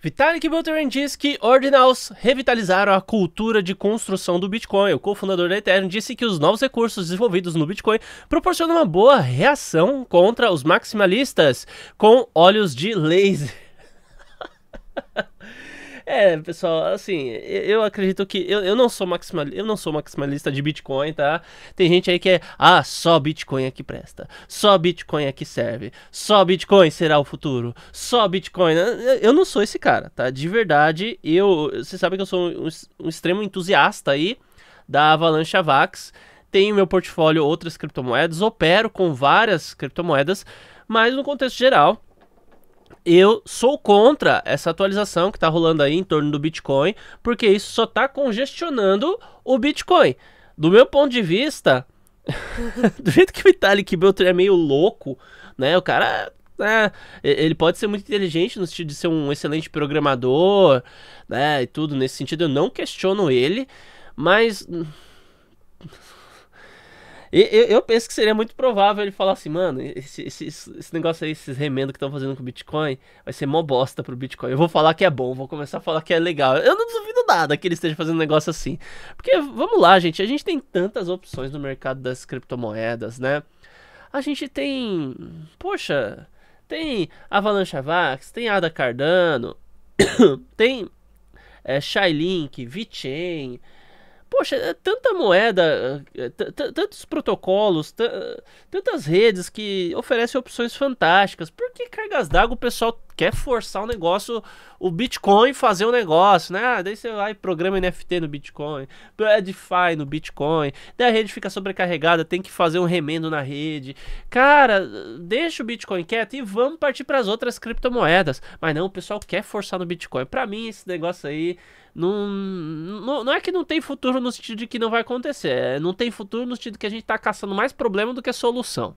Vitalik Buterin diz que Ordinals revitalizaram a cultura de construção do Bitcoin. O cofundador da Ethereum disse que os novos recursos desenvolvidos no Bitcoin proporcionam uma boa reação contra os maximalistas com olhos de laser. É, pessoal, assim, eu acredito que. Eu, eu, não sou maximalista, eu não sou maximalista de Bitcoin, tá? Tem gente aí que é. Ah, só Bitcoin é que presta. Só Bitcoin é que serve. Só Bitcoin será o futuro. Só Bitcoin. Né? Eu não sou esse cara, tá? De verdade, eu. Você sabe que eu sou um, um extremo entusiasta aí da Avalanche Avax. Tenho meu portfólio outras criptomoedas, opero com várias criptomoedas, mas no contexto geral eu sou contra essa atualização que está rolando aí em torno do Bitcoin, porque isso só está congestionando o Bitcoin. Do meu ponto de vista, do jeito que o Vitalik Beltran é meio louco, né? O cara né, ele pode ser muito inteligente no sentido de ser um excelente programador, né, e tudo nesse sentido, eu não questiono ele, mas eu, eu, penso que seria muito provável ele falar assim, mano, esse, esse, esse negócio aí, esses remendos que estão fazendo com o Bitcoin, vai ser mó bosta pro Bitcoin. Eu vou falar que é bom, vou começar a falar que é legal. Eu não duvido nada que ele esteja fazendo um negócio assim. Porque, vamos lá, gente, a gente tem tantas opções no mercado das criptomoedas, né? A gente tem. Poxa, tem Avalanche Avax, tem Ada Cardano, tem é, eh, Shylink, VeChain. Poxa, é tanta moeda, é, tantos protocolos, tantas redes que oferecem opções fantásticas. Por que cargas d'água o pessoal quer é forçar o um negócio, o Bitcoin fazer o um negócio, né? Ah, daí você vai e programa NFT no Bitcoin, DeFi no Bitcoin, daí a rede fica sobrecarregada, tem que fazer um remendo na rede. Cara, deixa o Bitcoin quieto e vamos partir para as outras criptomoedas. Mas não, o pessoal quer forçar no Bitcoin. Para mim, esse negócio aí. Não, não, não, é que não tem futuro no sentido de que não vai acontecer, é, não tem futuro no sentido que a gente está caçando mais problema do que solução.